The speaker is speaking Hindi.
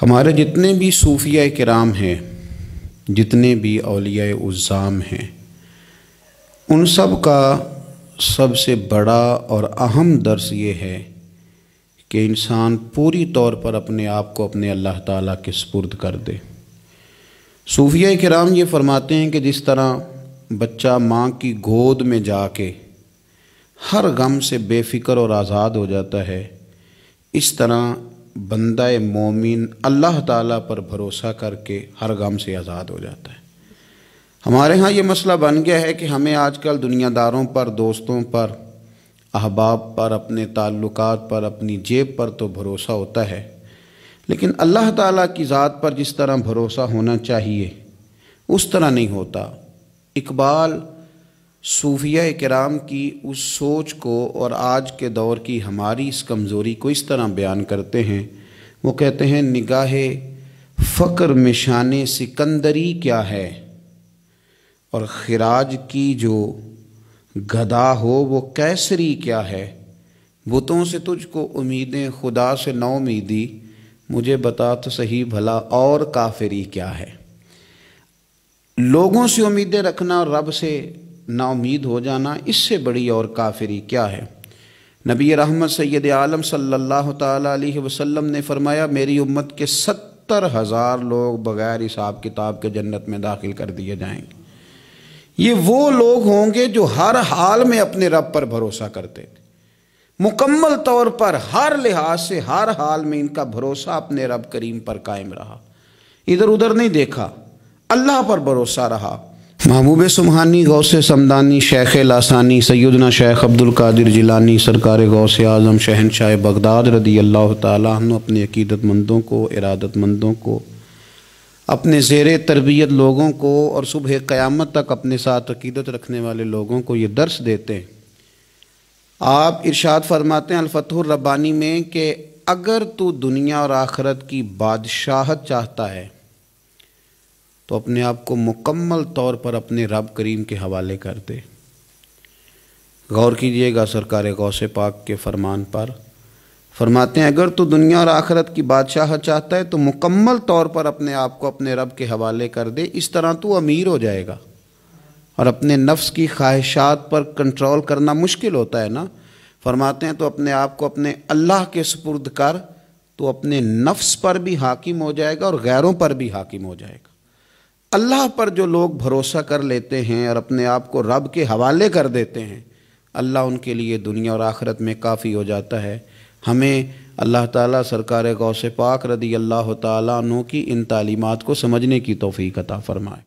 हमारे जितने भी सूफिया कराम हैं जितने भी अलिया उज़ाम हैं उन सब का सबसे बड़ा और अहम दर्स ये है कि इंसान पूरी तौर पर अपने आप को अपने अल्लाह ताला के सपुर्द कर दे सूफिया कराम ये फरमाते हैं कि जिस तरह बच्चा माँ की गोद में जाके हर गम से बेफिक्र और आज़ाद हो जाता है इस तरह बंदा मोमिन अल्लाह ताला पर भरोसा करके हर गम से आज़ाद हो जाता है हमारे यहाँ ये मसला बन गया है कि हमें आजकल दुनियादारों पर दोस्तों पर अहबाब पर अपने ताल्लुक पर अपनी जेब पर तो भरोसा होता है लेकिन अल्लाह ताला की ज़ात पर जिस तरह भरोसा होना चाहिए उस तरह नहीं होता इकबाल सूफिया कराम की उस सोच को और आज के दौर की हमारी इस कमज़ोरी को इस तरह बयान करते हैं वो कहते हैं निगाह फ़क्र मिशान सिकंदरी क्या है और खराज की जो गदा हो वो कैसरी क्या है बुतों से तुझको उम्मीदें खुदा से ना उम्मीदी मुझे बता तो सही भला और काफिरी क्या है लोगों से उम्मीदें रखना और रब से नाउमीद हो जाना इससे बड़ी और काफिरी क्या है नबी रहमत सैद आलम सल्लल्लाहु अलैहि वसल्लम ने फरमाया मेरी उम्मत के सत्तर हज़ार लोग बग़ैर हिसाब किताब के जन्नत में दाखिल कर दिए जाएंगे ये वो लोग होंगे जो हर हाल में अपने रब पर भरोसा करते थे मुकम्मल तौर पर हर लिहाज से हर हाल में इनका भरोसा अपने रब करीम पर कायम रहा इधर उधर नहीं देखा अल्लाह पर भरोसा रहा महबूब सुबहानी गौस समदानी शेख लासानी सैदना शेख अब्दुल कादिर जिलानी सरकार गौस आज़म शहनशाह बगदाद रदी अल्लाह तुम अपने अकीदतमंदों को इरादतमंदों को अपने जेर तरबियत लोगों को और सुबह क़्यामत तक अपने साथ अकीदत रखने वाले लोगों को ये दर्स देते हैं आप इर्शाद फरमाते हैं अलफतुर रब्बानी में कि अगर तू दुनिया और आखरत की बादशाहत चाहता है तो अपने आप को मुकम्मल तौर पर अपने रब करीम के हवाले कर दे गौर कीजिएगा सरकार गौसे पाक के फरमान पर फरमाते हैं अगर तू दुनिया और आखरत की बादशाह चाहता है तो मुकम्मल तौर पर अपने आप को अपने रब के हवाले कर दे इस तरह तू अमीर हो जाएगा और अपने नफ्स की ख्वाहिशात पर कंट्रोल करना मुश्किल होता है ना फरमाते हैं तो अपने आप को अपने अल्लाह के सुपुर्द कर तो अपने नफ्स पर भी हाकिम हो जाएगा और गैरों पर भी हाकिम हो जाएगा अल्लाह पर जो लोग भरोसा कर लेते हैं और अपने आप को रब के हवाले कर देते हैं अल्लाह उनके लिए दुनिया और आखरत में काफ़ी हो जाता है हमें अल्लाह ताला सरकार गौ से पाक रदी अल्लाह तु की इन तालीमत को समझने की तोफ़ी कता फ़रमाए